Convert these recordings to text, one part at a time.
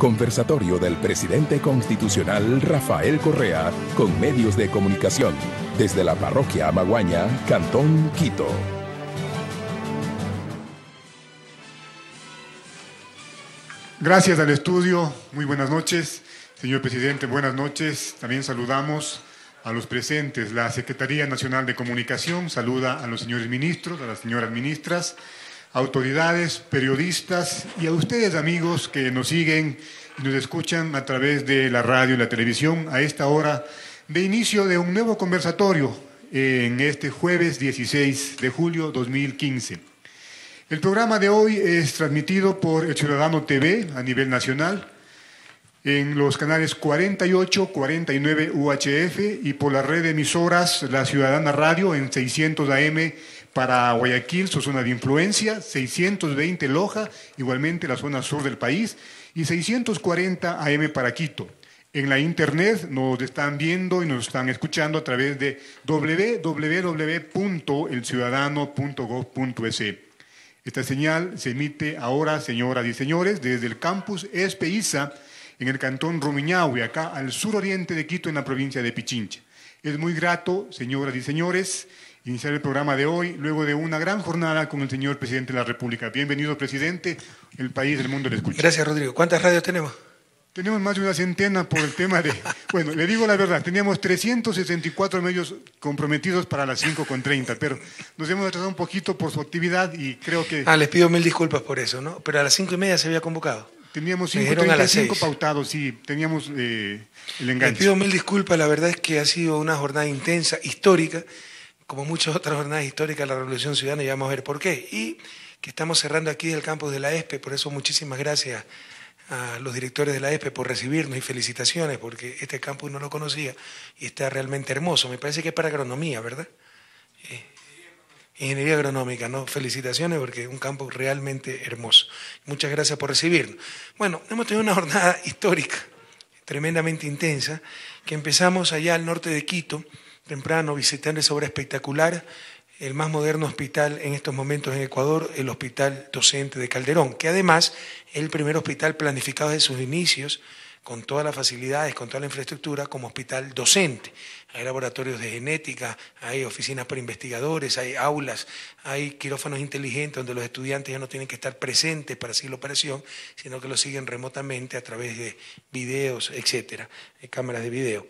Conversatorio del presidente constitucional Rafael Correa con medios de comunicación desde la parroquia Amaguaña, Cantón Quito. Gracias al estudio, muy buenas noches. Señor presidente, buenas noches. También saludamos a los presentes. La Secretaría Nacional de Comunicación saluda a los señores ministros, a las señoras ministras autoridades, periodistas y a ustedes amigos que nos siguen y nos escuchan a través de la radio y la televisión a esta hora de inicio de un nuevo conversatorio en este jueves 16 de julio 2015. El programa de hoy es transmitido por El Ciudadano TV a nivel nacional en los canales 48, 49 UHF y por la red de emisoras La Ciudadana Radio en 600 AM para Guayaquil, su zona de influencia, 620 Loja, igualmente la zona sur del país, y 640 AM para Quito. En la internet nos están viendo y nos están escuchando a través de www.elciudadano.gov.es. Esta señal se emite ahora, señoras y señores, desde el campus Espeiza, en el cantón Rumiñahui, acá al suroriente de Quito, en la provincia de Pichincha. Es muy grato, señoras y señores, iniciar el programa de hoy, luego de una gran jornada con el señor presidente de la República. Bienvenido, presidente. El país el mundo le escucha. Gracias, Rodrigo. ¿Cuántas radios tenemos? Tenemos más de una centena por el tema de... Bueno, le digo la verdad, teníamos 364 medios comprometidos para las 5.30, pero nos hemos atrasado un poquito por su actividad y creo que... Ah, les pido mil disculpas por eso, ¿no? Pero a las 5 y media se había convocado. Teníamos 5.35 pautados, sí, teníamos eh, el enganche. Les pido mil disculpas, la verdad es que ha sido una jornada intensa, histórica, como muchas otras jornadas históricas de la Revolución Ciudadana, y vamos a ver por qué. Y que estamos cerrando aquí el campus de la ESPE, e, por eso muchísimas gracias a los directores de la ESPE e por recibirnos y felicitaciones, porque este campus no lo conocía y está realmente hermoso. Me parece que es para agronomía, ¿verdad? Eh, ingeniería agronómica, ¿no? Felicitaciones porque es un campus realmente hermoso. Muchas gracias por recibirnos. Bueno, hemos tenido una jornada histórica, tremendamente intensa, que empezamos allá al norte de Quito, temprano visitando esa obra espectacular, el más moderno hospital en estos momentos en Ecuador, el Hospital Docente de Calderón, que además es el primer hospital planificado desde sus inicios, con todas las facilidades, con toda la infraestructura, como hospital docente hay laboratorios de genética, hay oficinas para investigadores, hay aulas, hay quirófanos inteligentes donde los estudiantes ya no tienen que estar presentes para seguir la operación, sino que lo siguen remotamente a través de videos, etcétera, cámaras de video.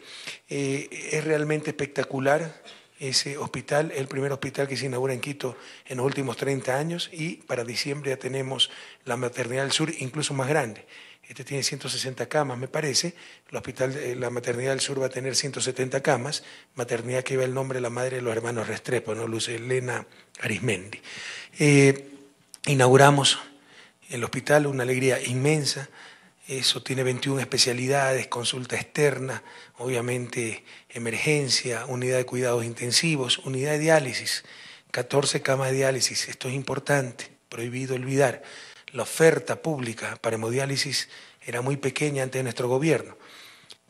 Eh, es realmente espectacular ese hospital, el primer hospital que se inaugura en Quito en los últimos 30 años y para diciembre ya tenemos la maternidad del sur incluso más grande. Este tiene 160 camas, me parece. El hospital, eh, la maternidad del sur va a tener 170 camas, maternidad que lleva el nombre de la madre de los hermanos Restrepo, ¿no? Luz Elena Arismendi. Eh, inauguramos el hospital, una alegría inmensa. Eso tiene 21 especialidades, consulta externa, obviamente emergencia, unidad de cuidados intensivos, unidad de diálisis, 14 camas de diálisis. Esto es importante, prohibido olvidar. La oferta pública para hemodiálisis era muy pequeña antes de nuestro gobierno.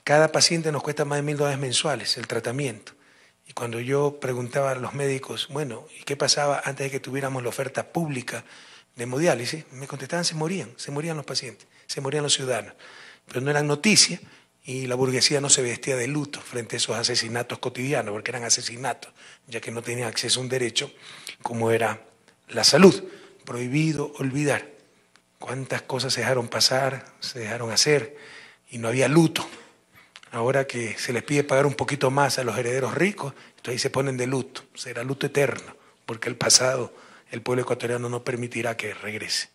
Cada paciente nos cuesta más de mil dólares mensuales el tratamiento. Y cuando yo preguntaba a los médicos, bueno, ¿y qué pasaba antes de que tuviéramos la oferta pública de hemodiálisis? Me contestaban, se morían, se morían los pacientes se morían los ciudadanos. Pero no eran noticias y la burguesía no se vestía de luto frente a esos asesinatos cotidianos, porque eran asesinatos, ya que no tenían acceso a un derecho como era la salud. Prohibido olvidar. Cuántas cosas se dejaron pasar, se dejaron hacer y no había luto. Ahora que se les pide pagar un poquito más a los herederos ricos, entonces ahí se ponen de luto. Será luto eterno, porque el pasado el pueblo ecuatoriano no permitirá que regrese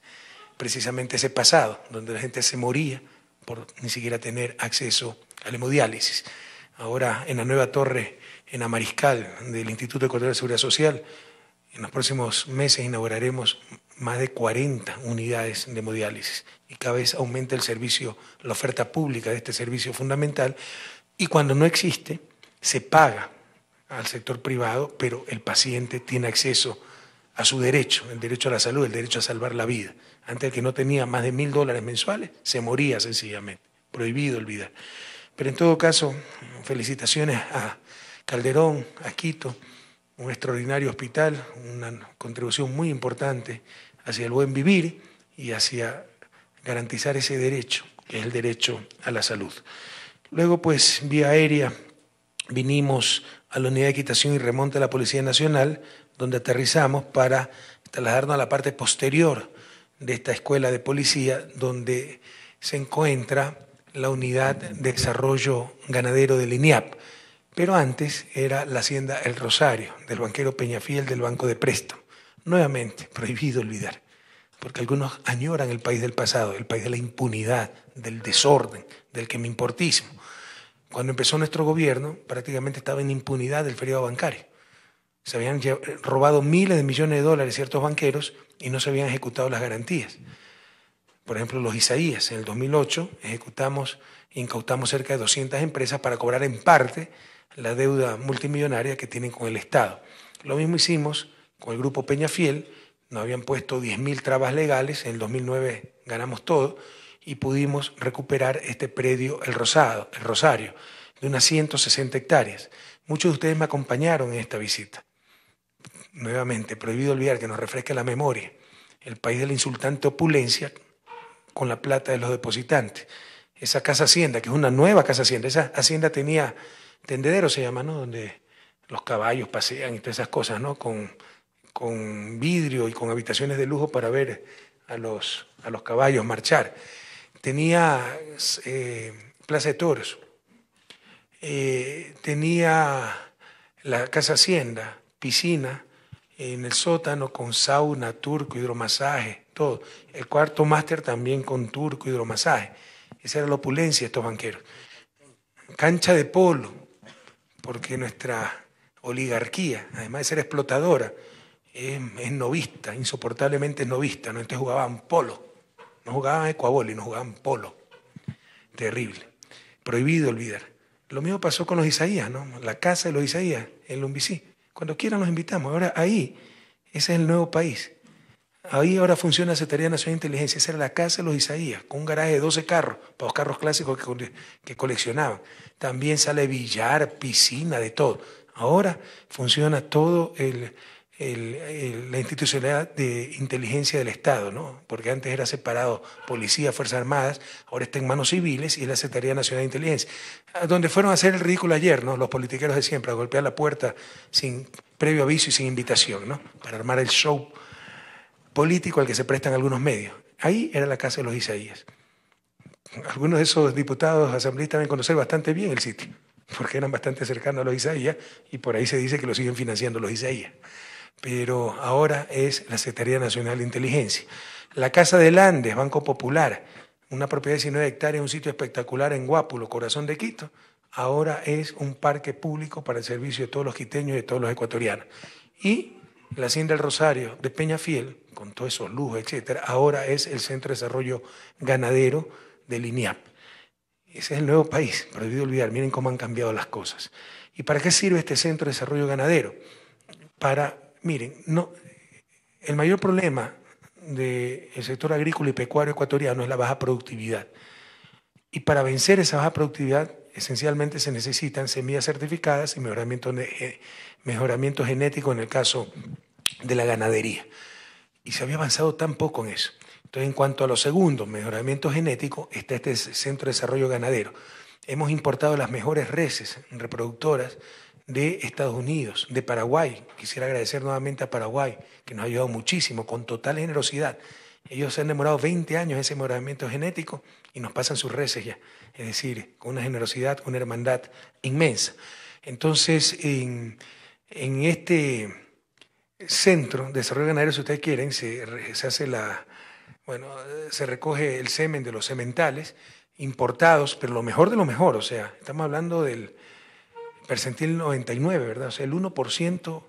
precisamente ese pasado, donde la gente se moría por ni siquiera tener acceso a la hemodiálisis. Ahora en la nueva torre en mariscal del Instituto Ecuatorial de Seguridad Social, en los próximos meses inauguraremos más de 40 unidades de hemodiálisis y cada vez aumenta el servicio, la oferta pública de este servicio fundamental y cuando no existe se paga al sector privado, pero el paciente tiene acceso a su derecho, el derecho a la salud, el derecho a salvar la vida. Antes el que no tenía más de mil dólares mensuales se moría sencillamente, prohibido olvidar. Pero en todo caso, felicitaciones a Calderón, a Quito, un extraordinario hospital, una contribución muy importante hacia el buen vivir y hacia garantizar ese derecho, que es el derecho a la salud. Luego, pues, vía aérea, vinimos a la unidad de equitación y remonte de la Policía Nacional donde aterrizamos para trasladarnos a la parte posterior de esta escuela de policía, donde se encuentra la unidad de desarrollo ganadero del INIAP. Pero antes era la hacienda El Rosario, del banquero Peñafiel del Banco de presto. Nuevamente, prohibido olvidar, porque algunos añoran el país del pasado, el país de la impunidad, del desorden, del que me importismo. Cuando empezó nuestro gobierno, prácticamente estaba en impunidad el feriado bancario. Se habían robado miles de millones de dólares ciertos banqueros y no se habían ejecutado las garantías. Por ejemplo, los Isaías, en el 2008 ejecutamos, incautamos cerca de 200 empresas para cobrar en parte la deuda multimillonaria que tienen con el Estado. Lo mismo hicimos con el grupo Peñafiel, nos habían puesto 10.000 trabas legales, en el 2009 ganamos todo y pudimos recuperar este predio, el, Rosado, el Rosario, de unas 160 hectáreas. Muchos de ustedes me acompañaron en esta visita nuevamente, prohibido olvidar que nos refresque la memoria, el país de la insultante opulencia con la plata de los depositantes. Esa casa hacienda, que es una nueva casa hacienda, esa hacienda tenía tendedero, se llama, ¿no? Donde los caballos pasean y todas esas cosas, ¿no? Con, con vidrio y con habitaciones de lujo para ver a los, a los caballos marchar. Tenía eh, Plaza de Toros, eh, tenía la Casa Hacienda, piscina, en el sótano con sauna, turco, hidromasaje, todo. El cuarto máster también con turco, hidromasaje. Esa era la opulencia de estos banqueros. Cancha de polo, porque nuestra oligarquía, además de ser explotadora, es, novista, insoportablemente novista. ¿no? Entonces jugaban polo, no jugaban ecuaboli, no jugaban polo. Terrible. Prohibido olvidar. Lo mismo pasó con los Isaías, ¿no? La casa de los Isaías, en Lumbicí cuando quieran los invitamos. Ahora ahí, ese es el nuevo país. Ahí ahora funciona la Secretaría Nacional de e Inteligencia. Esa era la casa de los Isaías, con un garaje de 12 carros, para los carros clásicos que, que coleccionaban. También sale billar, piscina, de todo. Ahora funciona todo el, la institucionalidad de inteligencia del Estado, ¿no? porque antes era separado policía, Fuerzas Armadas, ahora está en manos civiles y es la Secretaría Nacional de Inteligencia, donde fueron a hacer el ridículo ayer, ¿no? los politiqueros de siempre, a golpear la puerta sin previo aviso y sin invitación, ¿no? para armar el show político al que se prestan algunos medios. Ahí era la casa de los Isaías. Algunos de esos diputados asambleístas deben conocer bastante bien el sitio, porque eran bastante cercanos a los Isaías y por ahí se dice que lo siguen financiando los Isaías pero ahora es la Secretaría Nacional de Inteligencia. La Casa de Andes, Banco Popular, una propiedad de 19 hectáreas, un sitio espectacular en Guápulo, corazón de Quito, ahora es un parque público para el servicio de todos los quiteños y de todos los ecuatorianos. Y la Hacienda del Rosario de Peñafiel, con todos esos lujos, etcétera, ahora es el Centro de Desarrollo Ganadero del INIAP. Ese es el nuevo país, prohibido olvidar, miren cómo han cambiado las cosas. ¿Y para qué sirve este Centro de Desarrollo Ganadero? Para Miren, no, el mayor problema del sector agrícola y pecuario ecuatoriano es la baja productividad. Y para vencer esa baja productividad, esencialmente se necesitan semillas certificadas y mejoramiento, eh, mejoramiento genético en el caso de la ganadería. Y se había avanzado tan poco en eso. Entonces, en cuanto a lo segundo, mejoramiento genético, está este Centro de Desarrollo Ganadero. Hemos importado las mejores reses reproductoras de Estados Unidos, de Paraguay. Quisiera agradecer nuevamente a Paraguay, que nos ha ayudado muchísimo, con total generosidad. Ellos se han demorado 20 años ese mejoramiento genético y nos pasan sus reces ya. Es decir, con una generosidad, con una hermandad inmensa. Entonces, en, este centro de desarrollo ganadero, si ustedes quieren, se, se hace la, bueno, se recoge el semen de los sementales importados, pero lo mejor de lo mejor, o sea, estamos hablando del percentil 99, ¿verdad? O sea, el 1%,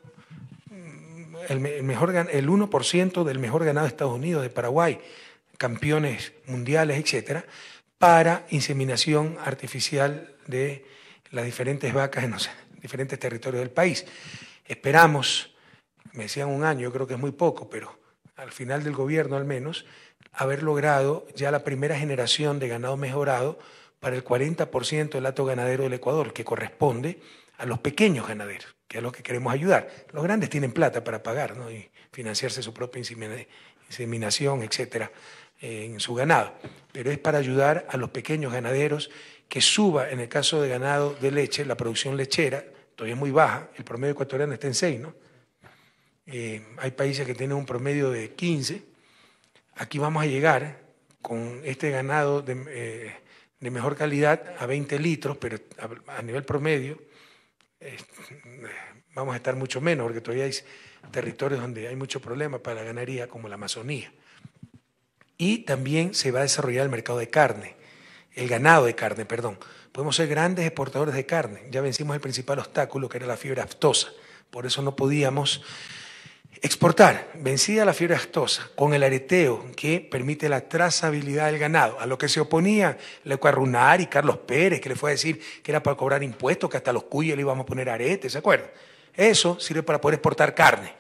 mm, el, mejor, el 1 del mejor ganado de Estados Unidos, de Paraguay, campeones mundiales, etcétera, para inseminación artificial de las diferentes vacas en los diferentes territorios del país. Esperamos, me decían un año, yo creo que es muy poco, pero al final del gobierno al menos, haber logrado ya la primera generación de ganado mejorado para el 40% del lato ganadero del Ecuador, que corresponde a los pequeños ganaderos, que es a los que queremos ayudar. Los grandes tienen plata para pagar ¿no? y financiarse su propia inseminación, etcétera, en su ganado. Pero es para ayudar a los pequeños ganaderos que suba, en el caso de ganado de leche, la producción lechera, todavía es muy baja, el promedio ecuatoriano está en 6, ¿no? Eh, hay países que tienen un promedio de 15. Aquí vamos a llegar con este ganado de, eh, de mejor calidad a 20 litros, pero a, nivel promedio eh, vamos a estar mucho menos, porque todavía hay territorios donde hay mucho problema para la ganadería, como la Amazonía. Y también se va a desarrollar el mercado de carne, el ganado de carne, perdón. Podemos ser grandes exportadores de carne. Ya vencimos el principal obstáculo, que era la fiebre aftosa. Por eso no podíamos Exportar, vencida la fiebre astosa, con el areteo que permite la trazabilidad del ganado, a lo que se oponía Leco Arrunar y Carlos Pérez, que le fue a decir que era para cobrar impuestos, que hasta los cuyos le íbamos a poner aretes, ¿se acuerdo? Eso sirve para poder exportar carne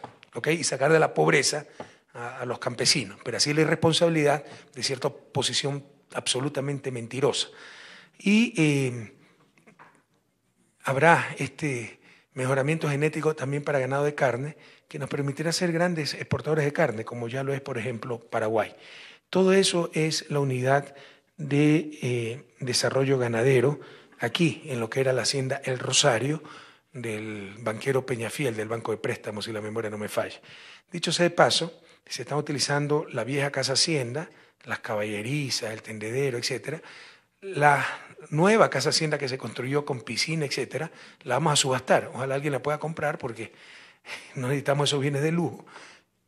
y sacar de la pobreza a, los campesinos, pero así la irresponsabilidad de cierta posición absolutamente mentirosa. Y eh, habrá este mejoramiento genético también para ganado de carne que nos permitirá ser grandes exportadores de carne, como ya lo es, por ejemplo, Paraguay. Todo eso es la unidad de eh, desarrollo ganadero aquí, en lo que era la hacienda El Rosario, del banquero Peñafiel, del Banco de Préstamos, si la memoria no me falla. Dicho sea de paso, se está utilizando la vieja casa hacienda, las caballerizas, el tendedero, etcétera. La nueva casa hacienda que se construyó con piscina, etcétera, la vamos a subastar. Ojalá alguien la pueda comprar porque no necesitamos esos bienes de lujo,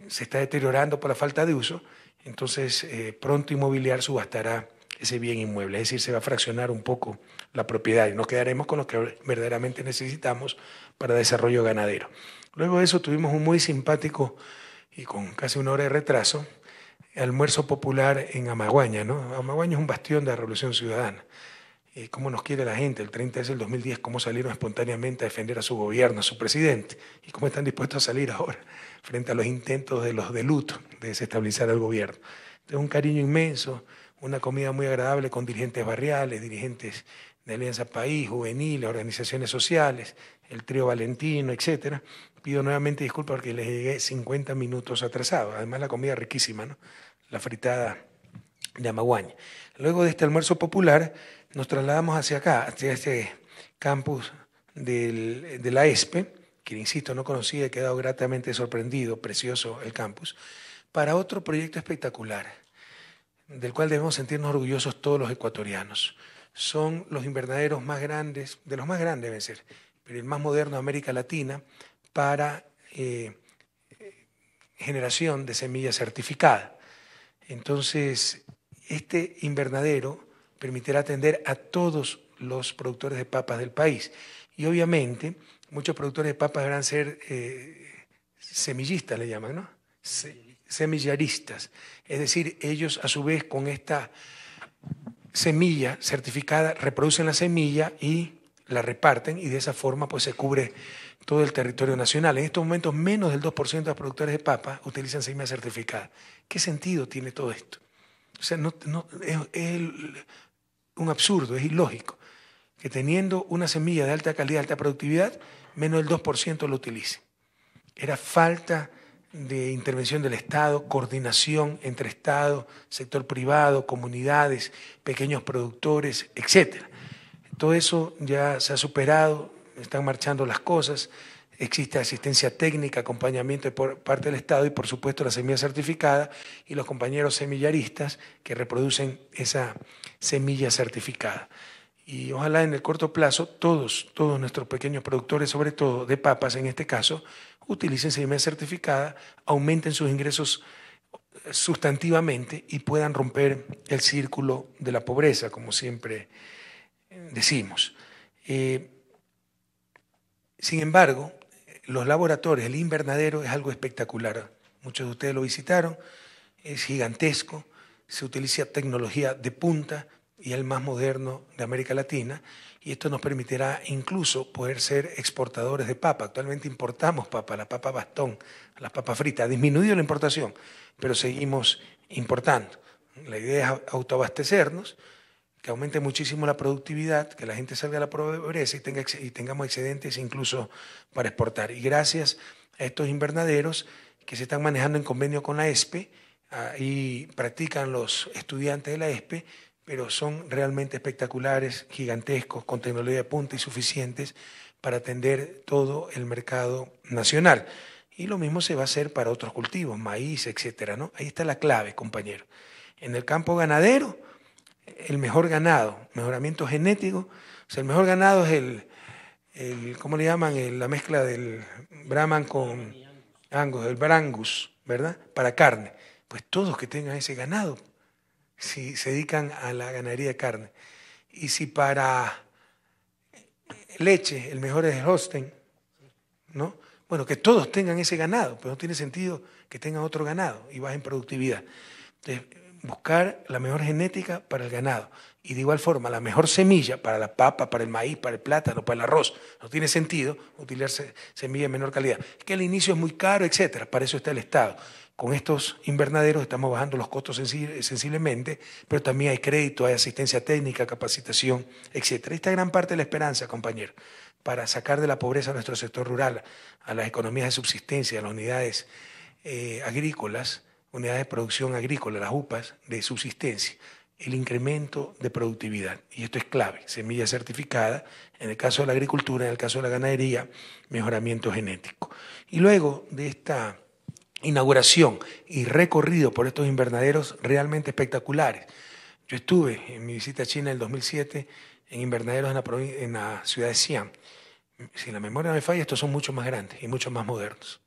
se está deteriorando por la falta de uso, entonces eh, pronto inmobiliar subastará ese bien inmueble, es decir, se va a fraccionar un poco la propiedad y nos quedaremos con lo que verdaderamente necesitamos para desarrollo ganadero. Luego de eso tuvimos un muy simpático y con casi una hora de retraso, almuerzo popular en Amaguaña. ¿no? Amaguaña es un bastión de la Revolución Ciudadana. Eh, cómo nos quiere la gente, el 30 es el 2010, cómo salieron espontáneamente a defender a su gobierno, a su presidente, y cómo están dispuestos a salir ahora frente a los intentos de los de luto de desestabilizar al gobierno. Entonces, un cariño inmenso, una comida muy agradable con dirigentes barriales, dirigentes de Alianza País, juveniles, organizaciones sociales, el trío Valentino, etcétera. Pido nuevamente disculpas porque les llegué 50 minutos atrasados. Además, la comida riquísima, ¿no? La fritada de Amaguaña. Luego de este almuerzo popular, nos trasladamos hacia acá, hacia este campus de la ESPE, que insisto, no conocía, he quedado gratamente sorprendido, precioso el campus, para otro proyecto espectacular, del cual debemos sentirnos orgullosos todos los ecuatorianos. Son los invernaderos más grandes, de los más grandes deben ser, pero el más moderno de América Latina, para eh, generación de semilla certificada. Entonces, este invernadero permitirá atender a todos los productores de papas del país. Y obviamente, muchos productores de papas deberán ser eh, semillistas, le llaman, ¿no? semillaristas. Es decir, ellos a su vez con esta semilla certificada reproducen la semilla y la reparten y de esa forma pues se cubre todo el territorio nacional. En estos momentos menos del 2% de los productores de papas utilizan semilla certificada. ¿Qué sentido tiene todo esto? O sea, no, un absurdo, es ilógico que teniendo una semilla de alta calidad, alta productividad, menos del 2% lo utilice. Era falta de intervención del Estado, coordinación entre Estado, sector privado, comunidades, pequeños productores, etc. Todo eso ya se ha superado, están marchando las cosas existe asistencia técnica, acompañamiento por parte del Estado y por supuesto la semilla certificada y los compañeros semillaristas que reproducen esa semilla certificada. Y ojalá en el corto plazo todos, todos nuestros pequeños productores, sobre todo de papas en este caso, utilicen semilla certificada, aumenten sus ingresos sustantivamente y puedan romper el círculo de la pobreza, como siempre decimos. Eh, sin embargo, los laboratorios, el invernadero es algo espectacular. Muchos de ustedes lo visitaron, es gigantesco, se utiliza tecnología de punta y el más moderno de América Latina, y esto nos permitirá incluso poder ser exportadores de papa. Actualmente importamos papa, la papa bastón, la papa frita. Ha disminuido la importación, pero seguimos importando. La idea es autoabastecernos que aumente muchísimo la productividad, que la gente salga de la pobreza y, tenga, y tengamos excedentes incluso para exportar. Y gracias a estos invernaderos que se están manejando en convenio con la ESPE, e, ah, y practican los estudiantes de la ESPE, e, pero son realmente espectaculares, gigantescos, con tecnología de punta y suficientes para atender todo el mercado nacional. Y lo mismo se va a hacer para otros cultivos, maíz, etcétera, ¿no? Ahí está la clave, compañero. En el campo ganadero, el mejor ganado, mejoramiento genético. O sea, el mejor ganado es el, el ¿cómo le llaman? la mezcla del Brahman con Angus, el Brangus, ¿verdad? Para carne. Pues todos que tengan ese ganado, si se dedican a la ganadería de carne. Y si para leche el mejor es el Holstein, ¿no? Bueno, que todos tengan ese ganado, pero pues no tiene sentido que tengan otro ganado y bajen productividad. Entonces, buscar la mejor genética para el ganado y de igual forma la mejor semilla para la papa, para el maíz, para el plátano, para el arroz. No tiene sentido utilizar semilla de menor calidad. que el inicio es muy caro, etcétera. Para eso está el Estado. Con estos invernaderos estamos bajando los costos sensiblemente, pero también hay crédito, hay asistencia técnica, capacitación, etcétera. Esta es gran parte de la esperanza, compañero, para sacar de la pobreza a nuestro sector rural, a las economías de subsistencia, a las unidades eh, agrícolas unidades de producción agrícola, las UPAs, de subsistencia, el incremento de productividad. Y esto es clave, semilla certificada, en el caso de la agricultura, en el caso de la ganadería, mejoramiento genético. Y luego de esta inauguración y recorrido por estos invernaderos realmente espectaculares, yo estuve en mi visita a China en el 2007 en invernaderos en la, ciudad de Xi'an. Si la memoria me falla, estos son mucho más grandes y mucho más modernos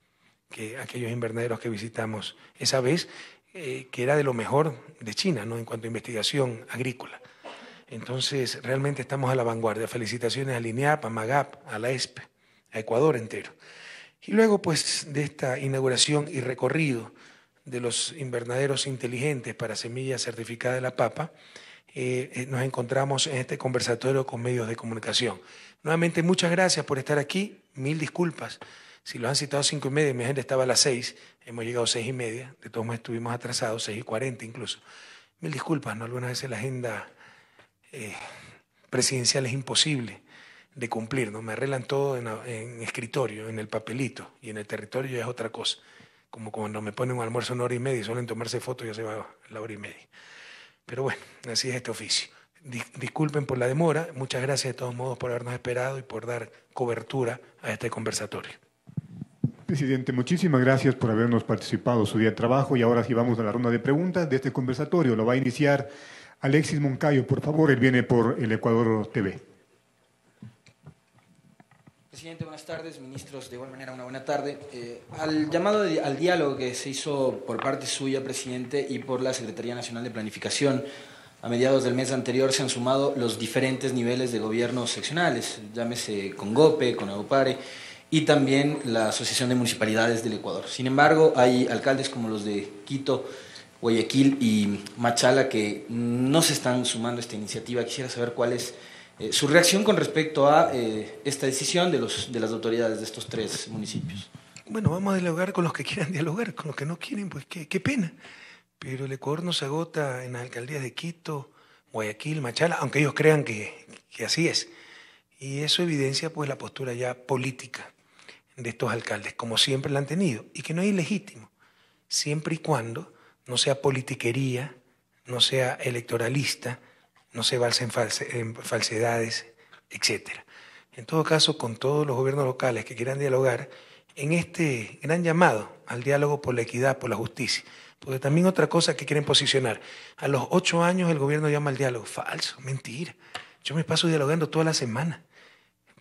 que aquellos invernaderos que visitamos esa vez, eh, que era de lo mejor de China ¿no? en cuanto a investigación agrícola. Entonces, realmente estamos a la vanguardia. Felicitaciones a Lineap, a MAGAP, a la ESPE, a Ecuador entero. Y luego, pues, de esta inauguración y recorrido de los invernaderos inteligentes para semillas certificadas de la papa, eh, eh, nos encontramos en este conversatorio con medios de comunicación. Nuevamente, muchas gracias por estar aquí. Mil disculpas si los han citado cinco y media, mi agenda estaba a las seis, hemos llegado a seis y media, de todos modos estuvimos atrasados, seis y cuarenta incluso. Mil disculpas, ¿no? Algunas veces la agenda eh, presidencial es imposible de cumplir, ¿no? Me arreglan todo en, escritorio, en el papelito, y en el territorio es otra cosa. Como cuando me ponen un almuerzo una hora y media y suelen tomarse fotos, ya se va a la hora y media. Pero bueno, así es este oficio. Disculpen por la demora, muchas gracias de todos modos por habernos esperado y por dar cobertura a este conversatorio. Presidente, muchísimas gracias por habernos participado su día de trabajo y ahora sí vamos a la ronda de preguntas de este conversatorio. Lo va a iniciar Alexis Moncayo, por favor, él viene por el Ecuador TV. Presidente, buenas tardes. Ministros, de igual manera, una buena tarde. Eh, al llamado al diálogo que se hizo por parte suya, presidente, y por la Secretaría Nacional de Planificación, a mediados del mes anterior se han sumado los diferentes niveles de gobiernos seccionales, llámese con GOPE, con AUPARE, y también la Asociación de Municipalidades del Ecuador. Sin embargo, hay alcaldes como los de Quito, Guayaquil y Machala que no se están sumando a esta iniciativa. Quisiera saber cuál es eh, su reacción con respecto a eh, esta decisión de, los, de las autoridades de estos tres municipios. Bueno, vamos a dialogar con los que quieran dialogar, con los que no quieren, pues qué, pena. Pero el Ecuador no se agota en las alcaldías de Quito, Guayaquil, Machala, aunque ellos crean que, que así es. Y eso evidencia pues la postura ya política de estos alcaldes, como siempre la han tenido, y que no es ilegítimo, siempre y cuando no sea politiquería, no sea electoralista, no se valsen en, falsedades, etc. En todo caso, con todos los gobiernos locales que quieran dialogar, en este gran llamado al diálogo por la equidad, por la justicia, porque también otra cosa que quieren posicionar, a los ocho años el gobierno llama al diálogo, falso, mentira. Yo me paso dialogando toda la semana.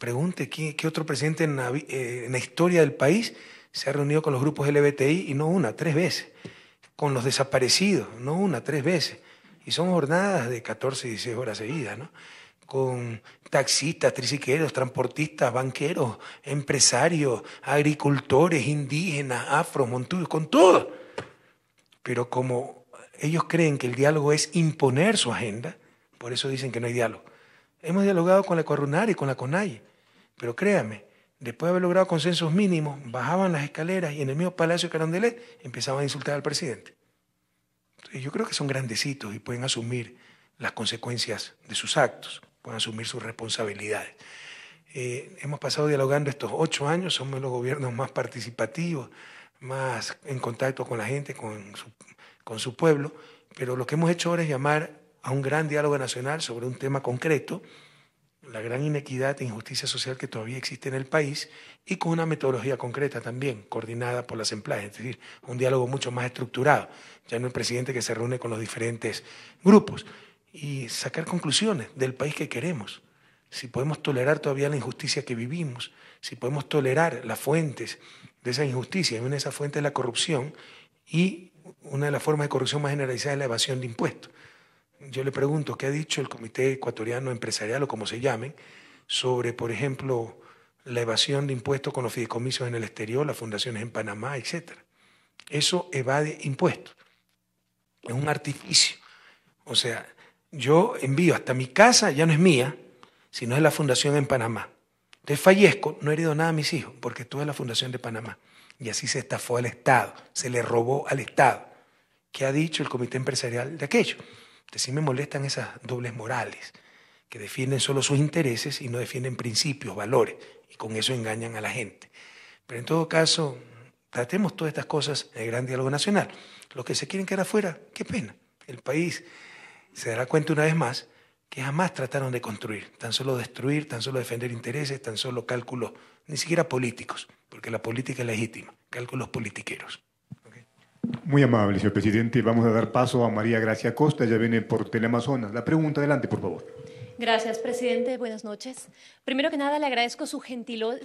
Pregunte, ¿qué, otro presidente eh, en la, historia del país se ha reunido con los grupos LBTI? Y no una, tres veces. Con los desaparecidos, no una, tres veces. Y son jornadas de 14 y 16 horas seguidas, ¿no? Con taxistas, trisiqueros, transportistas, banqueros, empresarios, agricultores, indígenas, afros, montudos, con todo. Pero como ellos creen que el diálogo es imponer su agenda, por eso dicen que no hay diálogo. Hemos dialogado con la Corunari, y con la CONAI pero créame, después de haber logrado consensos mínimos, bajaban las escaleras y en el mismo Palacio Carondelet empezaban a insultar al presidente. yo creo que son grandecitos y pueden asumir las consecuencias de sus actos, pueden asumir sus responsabilidades. Eh, hemos pasado dialogando estos ocho años, somos los gobiernos más participativos, más en contacto con la gente, con su pueblo, pero lo que hemos hecho ahora es llamar a un gran diálogo nacional sobre un tema concreto la gran inequidad e injusticia social que todavía existe en el país y con una metodología concreta también, coordinada por las empleadas, es decir, un diálogo mucho más estructurado, ya no el presidente que se reúne con los diferentes grupos, y sacar conclusiones del país que queremos, si podemos tolerar todavía la injusticia que vivimos, si podemos tolerar las fuentes de esa injusticia, una de esas fuentes es la corrupción, y una de las formas de corrupción más generalizada es la evasión de impuestos yo le pregunto, ¿qué ha dicho el Comité Ecuatoriano Empresarial o como se llamen sobre, por ejemplo, la evasión de impuestos con los fideicomisos en el exterior, las fundaciones en Panamá, etcétera? Eso evade impuestos. Es un artificio. O sea, yo envío hasta mi casa, ya no es mía, sino es la fundación en Panamá. Entonces fallezco, no he herido nada a mis hijos, porque tú es la fundación de Panamá. Y así se estafó al Estado, se le robó al Estado. ¿Qué ha dicho el comité empresarial de aquello? sí me molestan esas dobles morales que defienden solo sus intereses y no defienden principios, valores, y con eso engañan a la gente. Pero en todo caso, tratemos todas estas cosas en el gran diálogo nacional. Los que se quieren quedar afuera, qué pena. El país se dará cuenta una vez más que jamás trataron de construir, tan solo destruir, tan solo defender intereses, tan solo cálculos, ni siquiera políticos, porque la política es legítima, cálculos politiqueros. Muy amable, señor presidente. Vamos a dar paso a María Gracia Costa. Ya viene por Teleamazonas. La pregunta, adelante, por favor. Gracias, presidente. Buenas noches. Primero que nada, le agradezco su,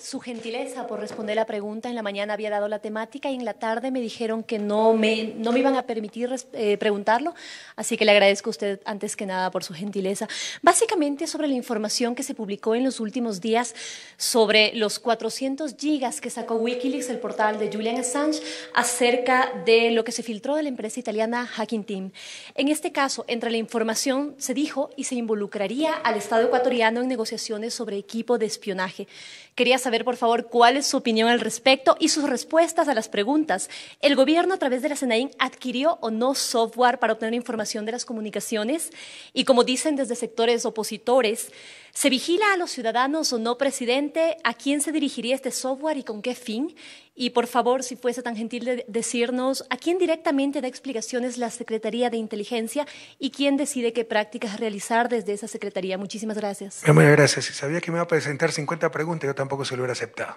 su gentileza por responder la pregunta. En la mañana había dado la temática y en la tarde me dijeron que no me, no me iban a permitir eh, preguntarlo, así que le agradezco a usted antes que nada por su gentileza. Básicamente sobre la información que se publicó en los últimos días sobre los 400 gigas que sacó Wikileaks, el portal de Julian Assange, acerca de lo que se filtró de la empresa italiana Hacking Team. En este caso, entre la información se dijo y se involucraría al Estado ecuatoriano en negociaciones sobre equipo de espionaje. Quería saber, por favor, cuál es su opinión al respecto y sus respuestas a las preguntas. ¿El gobierno a través de la SENAIN adquirió o no software para obtener información de las comunicaciones? Y como dicen desde sectores opositores, ¿Se vigila a los ciudadanos o no, presidente? ¿A quién se dirigiría este software y con qué fin? Y por favor, si fuese tan gentil de decirnos, ¿a quién directamente da explicaciones la Secretaría de Inteligencia y quién decide qué prácticas realizar desde esa Secretaría? Muchísimas gracias. Eh, muchas gracias. Si sabía que me iba a presentar 50 preguntas, yo tampoco se lo hubiera aceptado.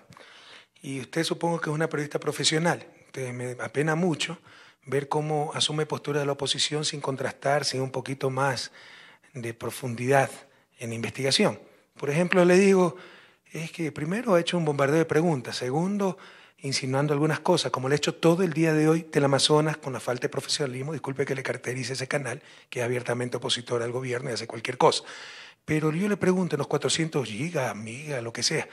Y usted supongo que es una periodista profesional. me apena mucho ver cómo asume postura de la oposición sin contrastar, sin un poquito más de profundidad en investigación. Por ejemplo, le digo, es que primero ha hecho un bombardeo de preguntas, segundo, insinuando algunas cosas, como le he hecho todo el día de hoy del Amazonas con la falta de profesionalismo, disculpe que le caracterice ese canal, que es abiertamente opositor al gobierno y hace cualquier cosa. Pero yo le pregunto, en los 400 gigas, migas, lo que sea,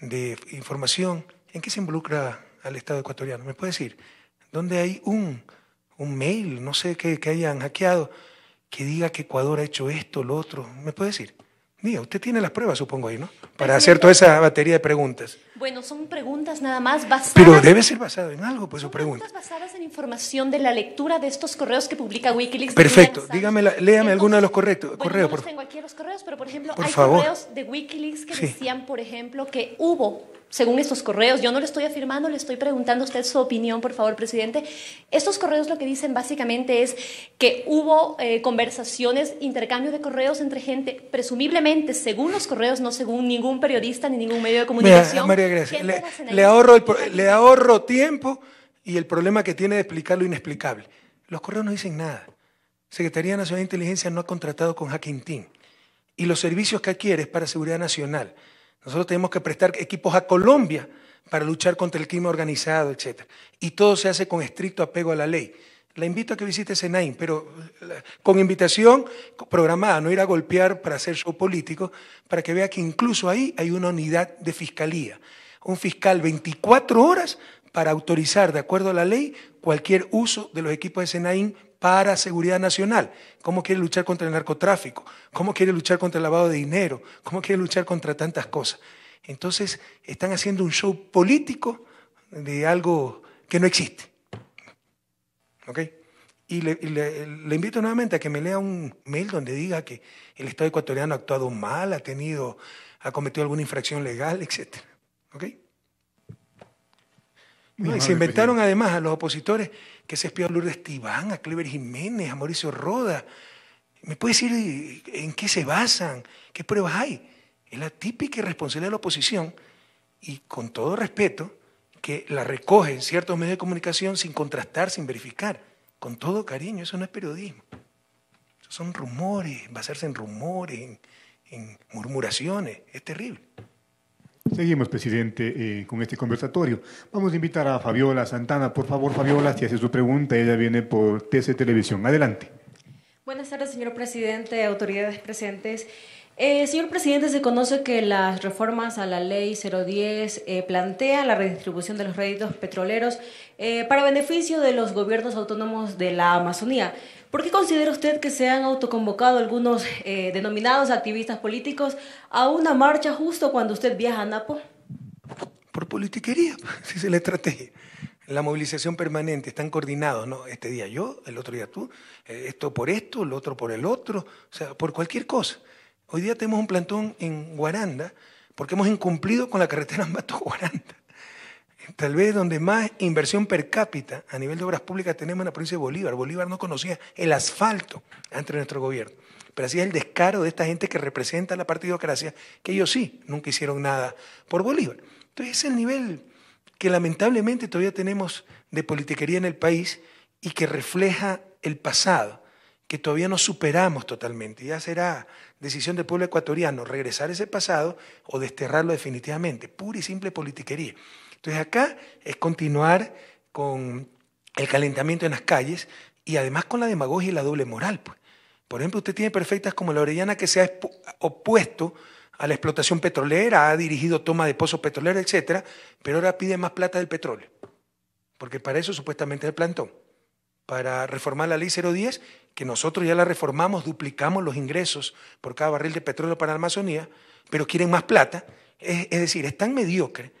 de información, ¿en qué se involucra al Estado ecuatoriano? ¿Me puede decir? ¿Dónde hay un, un mail, no sé, qué que hayan hackeado, que diga que Ecuador ha hecho esto, lo otro? ¿Me puede decir? Mira, usted tiene las pruebas, supongo ahí, ¿no? Para hacer toda esa batería de preguntas. Bueno, son preguntas nada más basadas. Pero debe ser basado en algo, pues su pregunta. Preguntas basadas en información de la lectura de estos correos que publica Wikileaks. Perfecto, dígame, léame alguno de los correctos. Bueno, correos, no por... tengo aquí los correos, pero por ejemplo, hay favor. correos de Wikileaks que decían, por ejemplo, que hubo según estos correos, yo no le estoy afirmando, le estoy preguntando a usted su opinión, por favor, presidente. Estos correos lo que dicen básicamente es que hubo eh, conversaciones, intercambio de correos entre gente, presumiblemente, según los correos, no según ningún periodista ni ningún medio de comunicación. María le, ahorro le ahorro tiempo y el problema que tiene de explicar lo inexplicable. Los correos no dicen nada. Secretaría Nacional de Inteligencia no ha contratado con Hacking Team. Y los servicios que adquiere es para seguridad nacional. Nosotros tenemos que prestar equipos a Colombia para luchar contra el crimen organizado, etc. Y todo se hace con estricto apego a la ley. La invito a que visite Senaim, pero con invitación programada, no ir a golpear para hacer show político, para que vea que incluso ahí hay una unidad de fiscalía. Un fiscal 24 horas para autorizar, de acuerdo a la ley, cualquier uso de los equipos de Senaim para seguridad nacional, cómo quiere luchar contra el narcotráfico, cómo quiere luchar contra el lavado de dinero, cómo quiere luchar contra tantas cosas. Entonces están haciendo un show político de algo que no existe. ¿Ok? Y le, invito nuevamente a que me lea un mail donde diga que el Estado ecuatoriano ha actuado mal, ha tenido, ha cometido alguna infracción legal, etc. ¿Ok? se inventaron además a los opositores que se espió a Lourdes Tibán, a Clever Jiménez, a Mauricio Roda. ¿Me puede decir eh, en qué se basan? ¿Qué pruebas hay? Es la típica irresponsabilidad de la oposición y con todo respeto que la recogen ciertos medios de comunicación sin contrastar, sin verificar. Con todo cariño, eso no es periodismo. son rumores, basarse en rumores, en murmuraciones. Es terrible. Seguimos, presidente, eh, con este conversatorio. Vamos a invitar a Fabiola Santana. Por favor, Fabiola, si hace su pregunta, ella viene por TC Televisión. Adelante. Buenas tardes, señor presidente, autoridades presentes. Eh, señor presidente, se conoce que las reformas a la ley 010 eh, plantean la redistribución de los réditos petroleros eh, para beneficio de los gobiernos autónomos de la Amazonía. ¿Por qué considera usted que se han autoconvocado algunos denominados activistas políticos a una marcha justo cuando usted viaja a Napo? Por politiquería, si es la estrategia. La movilización permanente, están coordinados, ¿no? Este día yo, el otro día tú, esto por esto, el otro por el otro, o sea, por cualquier cosa. Hoy día tenemos un plantón en Guaranda porque hemos incumplido con la carretera Ambato-Guaranda. Tal vez donde más inversión per cápita a nivel de obras públicas tenemos en la provincia de Bolívar. Bolívar no conocía el asfalto antes de nuestro gobierno. Pero así es el descaro de esta gente que representa la partidocracia, que ellos sí, nunca hicieron nada por Bolívar. Entonces es el nivel que lamentablemente todavía tenemos de politiquería en el país y que refleja el pasado que todavía no superamos totalmente. Ya será decisión del pueblo ecuatoriano regresar a ese pasado o desterrarlo definitivamente. Pura y simple politiquería. Entonces acá es continuar con el calentamiento en las calles y además con la demagogia y la doble moral. Pues. Por ejemplo, usted tiene perfectas como la Orellana que se ha opuesto a la explotación petrolera, ha dirigido toma de pozos petroleros, etcétera, pero ahora pide más plata del petróleo, porque para eso supuestamente es el plantón para reformar la ley 010, que nosotros ya la reformamos, duplicamos los ingresos por cada barril de petróleo para la Amazonía, pero quieren más plata. Es, decir, es tan mediocre,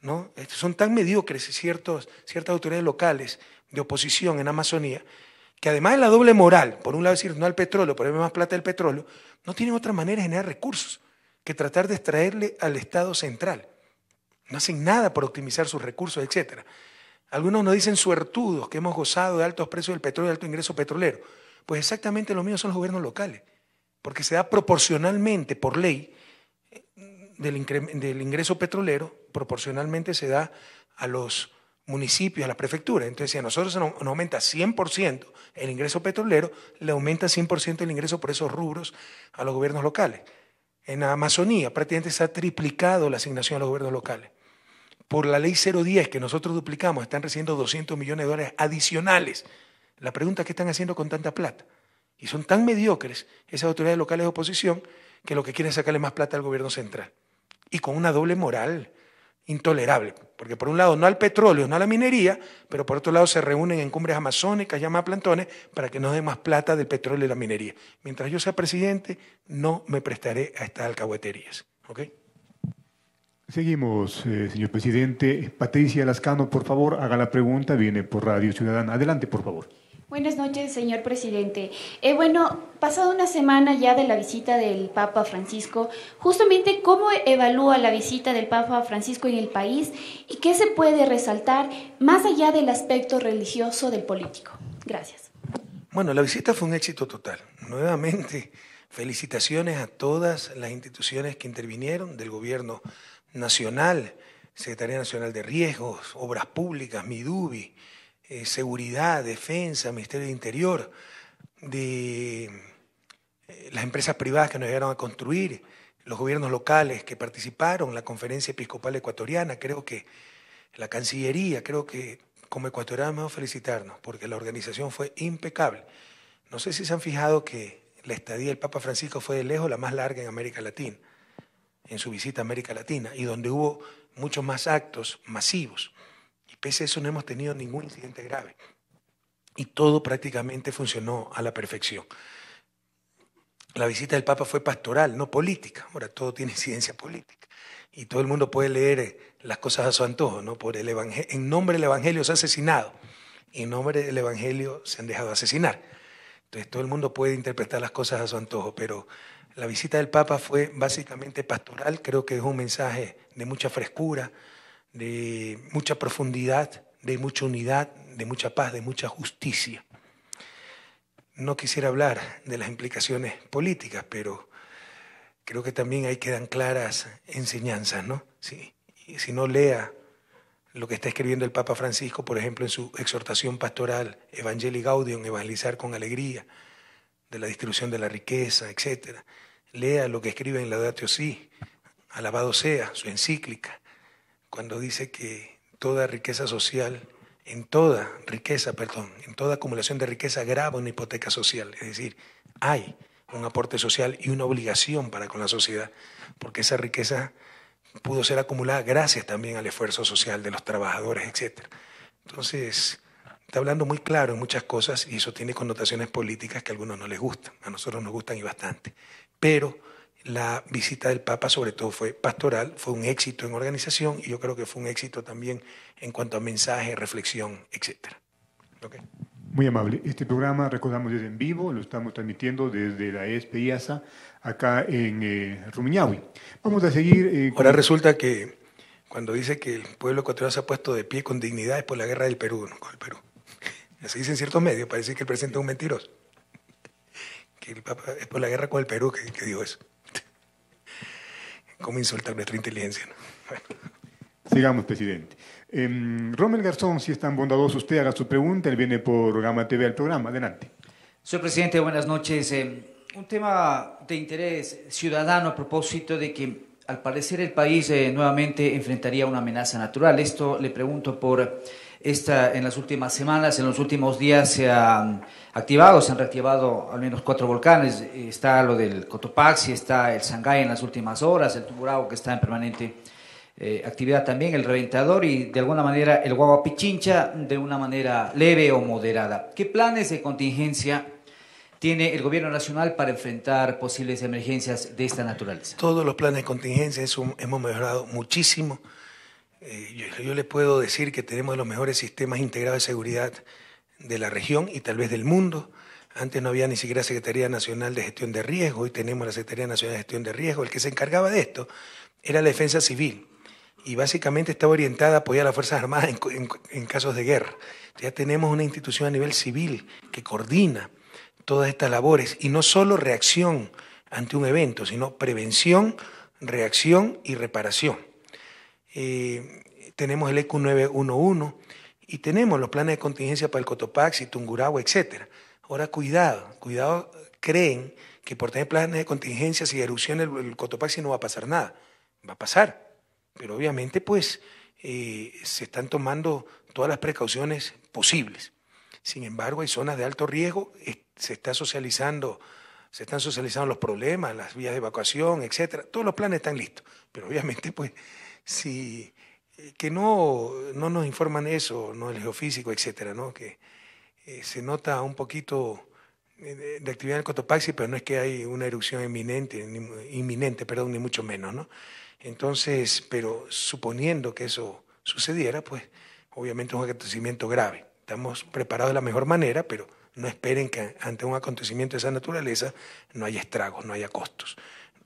¿no? son tan mediocres ciertos, ciertas autoridades locales de oposición en Amazonía, que además de la doble moral, por un lado decir no al petróleo, por más plata del petróleo, no tienen otra manera de generar recursos que tratar de extraerle al Estado central. No hacen nada por optimizar sus recursos, etcétera. Algunos nos dicen suertudos que hemos gozado de altos precios del petróleo, y alto ingreso petrolero. Pues exactamente lo mismo son los gobiernos locales, porque se da proporcionalmente, por ley, eh, del, ingreso petrolero, proporcionalmente se da a los municipios, a la prefectura. Entonces, si a nosotros nos aumenta 100% el ingreso petrolero, le aumenta 100% el ingreso por esos rubros a los gobiernos locales. En Amazonía prácticamente se ha triplicado la asignación a los gobiernos locales por la ley 010 que nosotros duplicamos, están recibiendo 200 millones de dólares adicionales. La pregunta es qué están haciendo con tanta plata. Y son tan mediocres esas autoridades locales de oposición que lo que quieren es sacarle más plata al gobierno central. Y con una doble moral intolerable. Porque por un lado no al petróleo, no a la minería, pero por otro lado se reúnen en cumbres amazónicas, llamadas plantones, para que no den más plata del petróleo y la minería. Mientras yo sea presidente, no me prestaré a estas alcahueterías. ¿Ok? Seguimos, eh, señor presidente. Patricia Lascano, por favor, haga la pregunta. Viene por Radio Ciudadana. Adelante, por favor. Buenas noches, señor presidente. Eh, bueno, pasada una semana ya de la visita del Papa Francisco, justamente cómo evalúa la visita del Papa Francisco en el país y qué se puede resaltar más allá del aspecto religioso del político. Gracias. Bueno, la visita fue un éxito total. Nuevamente, felicitaciones a todas las instituciones que intervinieron del gobierno Nacional, Secretaría Nacional de Riesgos, Obras Públicas, MIDUBI, eh, Seguridad, Defensa, Ministerio de Interior, de eh, las empresas privadas que nos llegaron a construir, los gobiernos locales que participaron, la Conferencia Episcopal Ecuatoriana, creo que la Cancillería, creo que como voy a felicitarnos porque la organización fue impecable. No sé si se han fijado que la estadía del Papa Francisco fue de lejos la más larga en América Latina en su visita a América Latina y donde hubo muchos más actos masivos. Y pese a eso no hemos tenido ningún incidente grave. Y todo prácticamente funcionó a la perfección. La visita del Papa fue pastoral, no política. Ahora todo tiene incidencia política. Y todo el mundo puede leer eh, las cosas a su antojo, ¿no? Por el evangelio. En nombre del Evangelio se ha asesinado. Y en nombre del Evangelio se han dejado asesinar. Entonces todo el mundo puede interpretar las cosas a su antojo, pero la visita del Papa fue básicamente pastoral, creo que es un mensaje de mucha frescura, de mucha profundidad, de mucha unidad, de mucha paz, de mucha justicia. No quisiera hablar de las implicaciones políticas, pero creo que también ahí quedan claras enseñanzas, ¿no? Si, si no lea lo que está escribiendo el Papa Francisco, por ejemplo, en su exhortación pastoral Evangelii Gaudium, evangelizar con alegría, de la distribución de la riqueza, etc. Lea lo que escribe en la Si, alabado sea, su encíclica, cuando dice que toda riqueza social, en toda riqueza, perdón, en toda acumulación de riqueza grava una hipoteca social, es decir, hay un aporte social y una obligación para con la sociedad, porque esa riqueza pudo ser acumulada gracias también al esfuerzo social de los trabajadores, etc. Entonces, Está hablando muy claro en muchas cosas y eso tiene connotaciones políticas que a algunos no les gustan, a nosotros nos gustan y bastante. Pero la visita del Papa sobre todo fue pastoral, fue un éxito en organización y yo creo que fue un éxito también en cuanto a mensaje, reflexión, etc. Muy amable. Este programa recordamos desde en vivo, lo estamos transmitiendo desde la ESPIASA acá en eh, Rumiñahui. Vamos a seguir. Eh, Ahora resulta que cuando dice que el pueblo ecuatoriano se ha puesto de pie con dignidad es por la guerra del Perú, con el Perú. Así dicen ciertos medios, parece que el presidente es un mentiroso. Que es por la guerra con el Perú que, que dijo eso. ¿Cómo insultar nuestra inteligencia? Sigamos, presidente. Eh, em, Romel Garzón, si es tan bondadoso usted, haga su pregunta. Él viene por Gama TV al programa. Adelante. Señor presidente, buenas noches. Em, un tema de interés ciudadano a propósito de que al parecer el país eh, nuevamente enfrentaría una amenaza natural. Esto le pregunto por en las últimas semanas, en los últimos días se han mm, activado, se han reactivado al menos cuatro volcanes. Está lo del Cotopaxi, está el Sangay en las últimas horas, el Tumurao que está en permanente eh, actividad también, el Reventador y de alguna manera el Pichincha de una manera leve o moderada. ¿Qué planes de contingencia tiene el gobierno nacional para enfrentar posibles emergencias de esta naturaleza? Todos los planes de contingencia, hemos mejorado muchísimo eh, yo, yo, le puedo decir que tenemos los mejores sistemas integrados de seguridad de la región y tal vez del mundo. Antes no había ni siquiera Secretaría Nacional de Gestión de Riesgo, hoy tenemos la Secretaría Nacional de Gestión de Riesgo. El que se encargaba de esto era la Defensa Civil y básicamente estaba orientada a apoyar a las Fuerzas Armadas en casos de guerra. Ya tenemos una institución a nivel civil que coordina todas estas labores y no solo reacción ante un evento, sino prevención, reacción y reparación. Eh, tenemos el EQ911 y tenemos los planes de contingencia para el Cotopaxi, Tungurahua, etc. Ahora, cuidado, cuidado, creen que por tener planes de contingencia, si erupciona el, el Cotopaxi no va a pasar nada. Va a pasar, pero obviamente pues eh, se están tomando todas las precauciones posibles. Sin embargo, hay zonas de alto riesgo, se está socializando, se están socializando los problemas, las vías de evacuación, etcétera. Todos los planes están listos, pero obviamente pues Sí, eh, que no, no nos informan eso, no el geofísico, etcétera, ¿no? que eh, se nota un poquito eh, de, actividad en el Cotopaxi, pero no es que hay una erupción inminente, ni, inminente, perdón, ni mucho menos, ¿no? Entonces, pero suponiendo que eso sucediera, pues obviamente es un acontecimiento grave. Estamos preparados de la mejor manera, pero no esperen que ante un acontecimiento de esa naturaleza no haya estragos, no haya costos.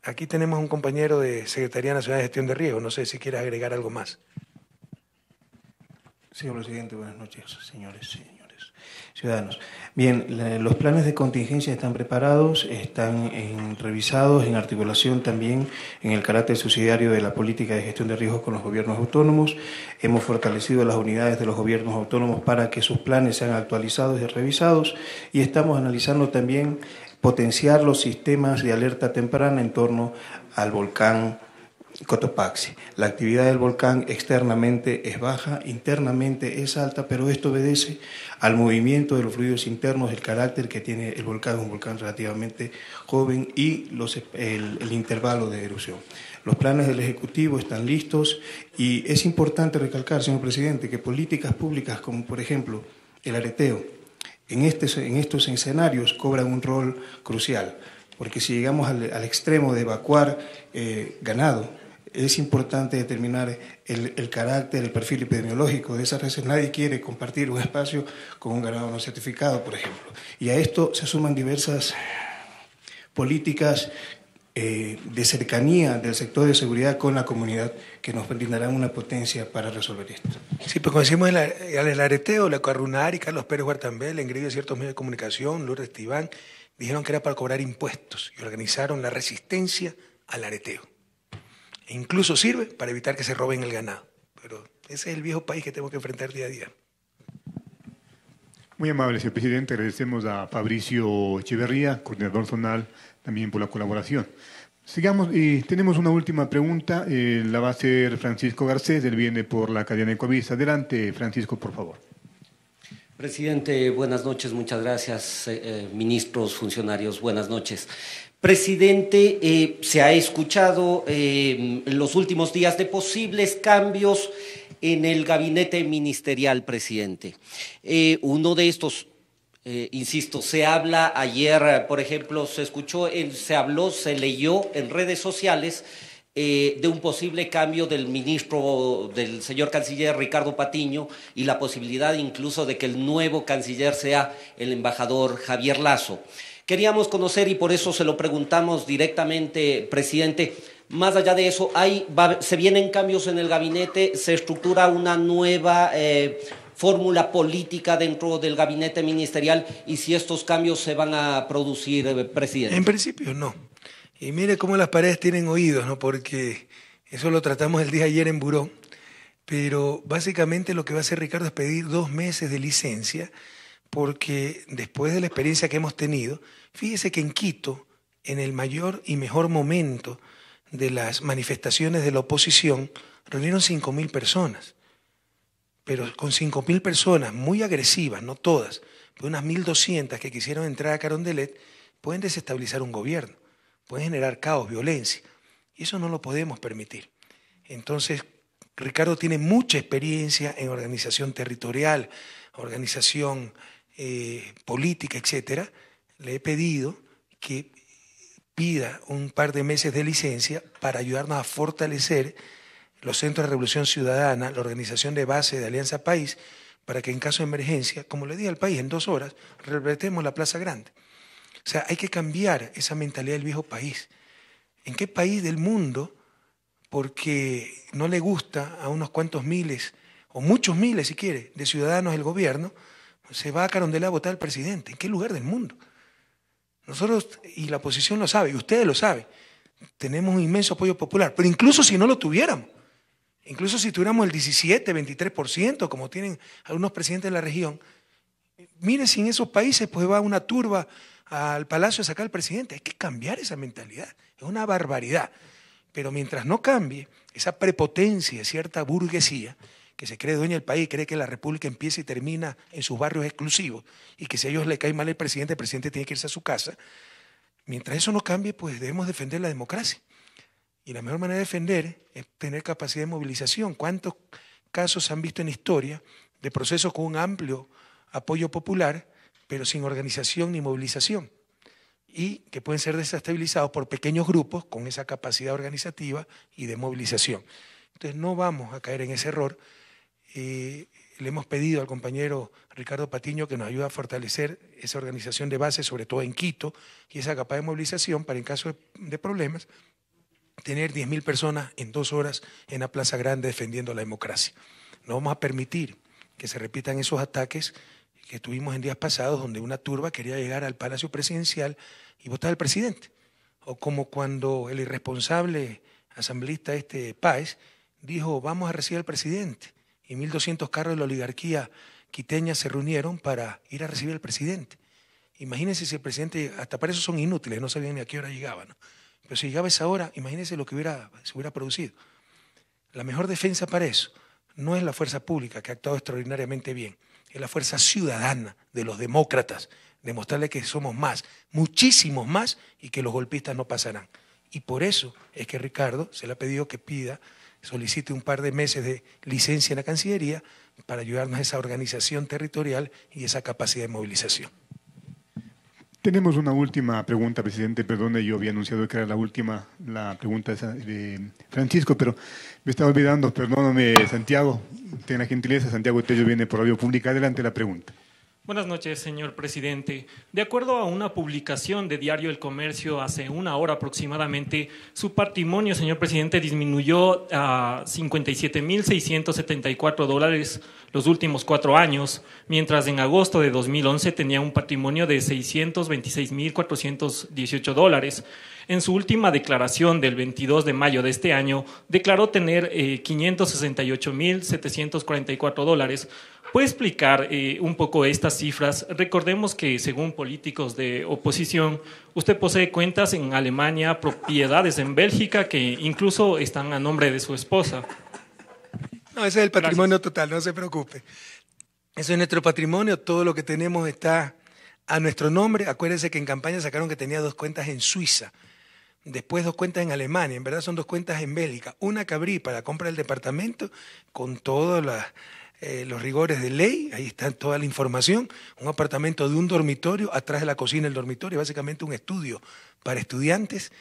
Aquí tenemos un compañero de Secretaría Nacional de Gestión de Riesgos. No sé si quieres agregar algo más. Señor presidente, buenas noches, señores señores ciudadanos. Bien, los planes de contingencia están preparados, están eh, revisados en articulación también en el carácter subsidiario de la política de gestión de riesgos con los gobiernos autónomos. Hemos fortalecido las unidades de los gobiernos autónomos para que sus planes sean actualizados y revisados y estamos analizando también potenciar los sistemas de alerta temprana en torno al volcán Cotopaxi. La actividad del volcán externamente es baja, internamente es alta, pero esto obedece al movimiento de los fluidos internos, el carácter que tiene el volcán, un volcán relativamente joven y el, intervalo de erosión. Los planes del Ejecutivo están listos y es importante recalcar, señor presidente, que políticas públicas como por ejemplo el areteo, este, en, estos escenarios cobran un rol crucial, porque si llegamos al, extremo de evacuar eh, ganado, es importante determinar el, carácter, el perfil epidemiológico de esas reses. Nadie quiere compartir un espacio con un ganado no certificado, por ejemplo. Y a esto se suman diversas políticas eh, de cercanía del sector de seguridad con la comunidad que nos brindarán una potencia para resolver esto. Sí, pues conocimos el, el, Areteo, la Carrunari, Carlos Pérez Huartambel, en de ciertos medios de comunicación, Lourdes Tibán, dijeron que era para cobrar impuestos y organizaron la resistencia al areteo. E incluso sirve para evitar que se roben el ganado. Pero ese es el viejo país que tenemos que enfrentar día a día. Muy amable, señor presidente. Agradecemos a Fabricio Echeverría, coordinador zonal, también por la colaboración. Sigamos y tenemos una última pregunta. Eh, la va a hacer Francisco Garcés, él viene por la cadena de Covisa. Adelante, Francisco, por favor. Presidente, buenas noches, muchas gracias. Eh, eh, ministros, funcionarios, buenas noches. Presidente, se ha escuchado en los últimos días de posibles cambios en el gabinete ministerial, presidente. uno de estos eh, insisto, se habla ayer, por ejemplo, se escuchó, se habló, se leyó en redes sociales eh, de un posible cambio del ministro, del señor canciller Ricardo Patiño, y la posibilidad incluso de que el nuevo canciller sea el embajador Javier Lazo. Queríamos conocer, y por eso se lo preguntamos directamente, presidente, más allá de eso, hay, se vienen cambios en el gabinete, se estructura una nueva... Eh, fórmula política dentro del gabinete ministerial y si estos cambios se van a producir, eh, presidente. En principio no. Y mire cómo las paredes tienen oídos, ¿no? Porque eso lo tratamos el día ayer en Buró. Pero básicamente lo que va a hacer Ricardo es pedir dos meses de licencia, porque después de la experiencia que hemos tenido, fíjese que en Quito, en el mayor y mejor momento de las manifestaciones de la oposición, reunieron 5.000 personas pero con 5.000 personas muy agresivas, no todas, pero unas 1.200 que quisieron entrar a Carondelet, pueden desestabilizar un gobierno, pueden generar caos, violencia. Y eso no lo podemos permitir. Entonces, Ricardo tiene mucha experiencia en organización territorial, organización eh, política, etc. Le he pedido que pida un par de meses de licencia para ayudarnos a fortalecer los Centros de Revolución Ciudadana, la organización de base de Alianza País, para que en caso de emergencia, como le dije al país, en dos horas, revertemos la Plaza Grande. O sea, hay que cambiar esa mentalidad del viejo país. ¿En qué país del mundo, porque no le gusta a unos cuantos miles, o muchos miles si quiere, de ciudadanos el gobierno, se va a Carondela a votar al presidente? ¿En qué lugar del mundo? Nosotros, y la oposición lo sabe, y ustedes lo saben, tenemos un inmenso apoyo popular, pero incluso si no lo tuviéramos, Incluso si tuviéramos el 17, 23%, como tienen algunos presidentes de la región, mire si en esos países pues va una turba al palacio a sacar al presidente. Hay que cambiar esa mentalidad. Es una barbaridad. Pero mientras no cambie esa prepotencia, cierta burguesía que se cree dueña del país, cree que la república empieza y termina en sus barrios exclusivos y que si a ellos le cae mal el presidente, el presidente tiene que irse a su casa. Mientras eso no cambie, pues debemos defender la democracia. Y la mejor manera de defender es tener capacidad de movilización. ¿Cuántos casos se han visto en historia de procesos con un amplio apoyo popular, pero sin organización ni movilización? Y que pueden ser desestabilizados por pequeños grupos con esa capacidad organizativa y de movilización. Entonces no vamos a caer en ese error. Eh, le hemos pedido al compañero Ricardo Patiño que nos ayude a fortalecer esa organización de base, sobre todo en Quito, y esa capacidad de movilización para en caso de problemas tener 10.000 personas en dos horas en la Plaza Grande defendiendo la democracia. No vamos a permitir que se repitan esos ataques que tuvimos en días pasados, donde una turba quería llegar al Palacio Presidencial y votar al presidente. O como cuando el irresponsable asambleísta este Páez dijo, vamos a recibir al presidente. Y 1.200 carros de la oligarquía quiteña se reunieron para ir a recibir al presidente. Imagínense si el presidente, hasta para eso son inútiles, no sabían ni a qué hora llegaban. Pero si llegaba esa hora, imagínense lo que hubiera, se hubiera producido. La mejor defensa para eso no es la fuerza pública, que ha actuado extraordinariamente bien, es la fuerza ciudadana de los demócratas, demostrarle que somos más, muchísimos más, y que los golpistas no pasarán. Y por eso es que Ricardo se le ha pedido que pida, solicite un par de meses de licencia en la Cancillería para ayudarnos a esa organización territorial y esa capacidad de movilización. Tenemos una última pregunta, presidente. Perdone, yo había anunciado que era la última, la pregunta de Francisco, pero me estaba olvidando. Perdóname, Santiago. tenga la gentileza, Santiago Tello viene por audio pública. Adelante la pregunta. Buenas noches, señor presidente. De acuerdo a una publicación de Diario El Comercio hace una hora aproximadamente, su patrimonio, señor presidente, disminuyó a 57.674 dólares los últimos cuatro años, mientras en agosto de 2011 tenía un patrimonio de 626.418 dólares. En su última declaración del 22 de mayo de este año, declaró tener 568.744 eh, dólares. ¿Puede explicar eh, un poco estas cifras? Recordemos que, según políticos de oposición, usted posee cuentas en Alemania, propiedades en Bélgica que incluso están a nombre de su esposa. No, ese es el patrimonio total, no se preocupe. Eso es nuestro patrimonio, todo lo que tenemos está a nuestro nombre. Acuérdense que en campaña sacaron que tenía dos cuentas en Suiza. Después dos cuentas en Alemania, en verdad son dos cuentas en Bélgica. Una que abrí para la compra del departamento con todos eh, los rigores de ley, ahí está toda la información. Un apartamento de un dormitorio, atrás de la cocina el dormitorio, básicamente un estudio para estudiantes.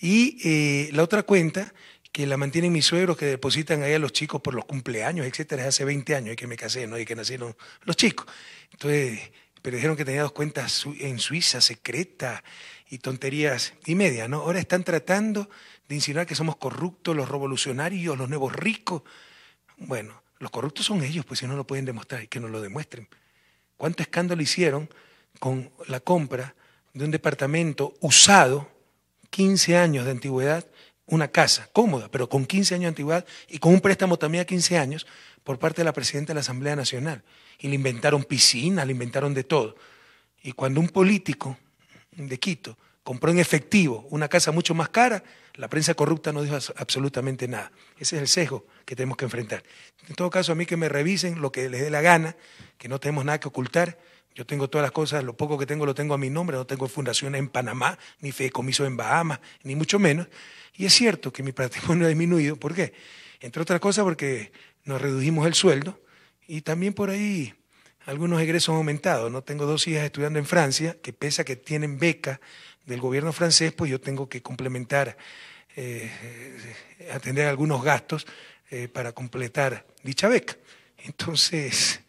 Y eh, la otra cuenta que la mantienen mis suegros, que depositan ahí a los chicos por los cumpleaños, etcétera, hace 20 años y que me casé, ¿no? Y que nacieron los chicos. Entonces, pero dijeron que tenía dos cuentas en Suiza, secreta, y tonterías y media, ¿no? Ahora están tratando de insinuar que somos corruptos, los revolucionarios, los nuevos ricos. Bueno, los corruptos son ellos, pues si no lo pueden demostrar, y que no lo demuestren. ¿Cuánto escándalo hicieron con la compra de un departamento usado, 15 años de antigüedad, una casa cómoda, pero con 15 años de antigüedad y con un préstamo también a 15 años por parte de la presidenta de la Asamblea Nacional? Y le inventaron piscinas, le inventaron de todo. Y cuando un político de Quito, compró en efectivo una casa mucho más cara, la prensa corrupta no dijo absolutamente nada. Ese es el sesgo que tenemos que enfrentar. En todo caso, a mí que me revisen lo que les dé la gana, que no tenemos nada que ocultar. Yo tengo todas las cosas, lo poco que tengo lo tengo a mi nombre, no tengo fundaciones en Panamá, ni fecomiso en Bahamas, ni mucho menos. Y es cierto que mi patrimonio ha disminuido. ¿Por qué? Entre otras cosas porque nos redujimos el sueldo y también por ahí algunos egresos aumentado. ¿no? Tengo dos hijas estudiando en Francia, que pese a que tienen beca del gobierno francés, pues yo tengo que complementar, eh, atender algunos gastos eh, para completar dicha beca. Entonces,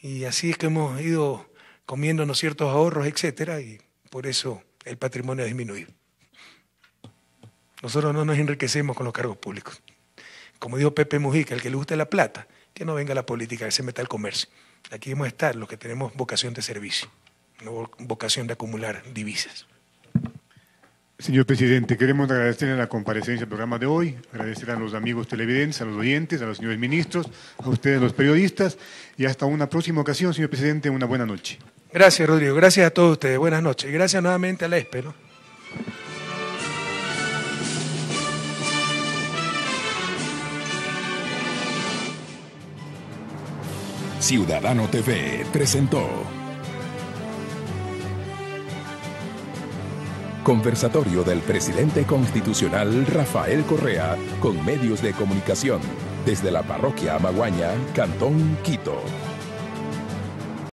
y así es que hemos ido comiéndonos ciertos ahorros, etcétera, y por eso el patrimonio ha disminuido. Nosotros no nos enriquecemos con los cargos públicos. Como dijo Pepe Mujica, el que le guste la plata, que no venga la política, que se meta al comercio. Aquí debemos estar los que tenemos vocación de servicio, no vocación de acumular divisas. Señor presidente, queremos agradecerle la comparecencia del programa de hoy, agradecer a los amigos televidentes, a los oyentes, a los señores ministros, a ustedes los periodistas y hasta una próxima ocasión, señor presidente, una buena noche. Gracias, Rodrigo. Gracias a todos ustedes. Buenas noches. gracias nuevamente a la ESPE. Ciudadano TV presentó Conversatorio del presidente constitucional Rafael Correa con medios de comunicación desde la parroquia Amaguaña, Cantón Quito.